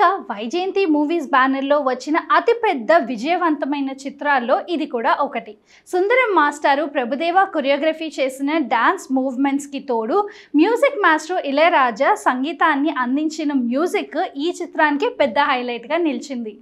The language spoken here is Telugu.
ఇక వైజయంతి మూవీస్ బ్యానర్లో వచ్చిన అతిపెద్ద విజయవంతమైన చిత్రాల్లో ఇది కూడా ఒకటి సుందరం మాస్టారు ప్రభుదేవ కొరియోగ్రఫీ చేసిన డాన్స్ మూవ్మెంట్స్కి తోడు మ్యూజిక్ మాస్టర్ ఇళయరాజా సంగీతాన్ని అందించిన మ్యూజిక్ ఈ చిత్రానికి పెద్ద హైలైట్గా నిలిచింది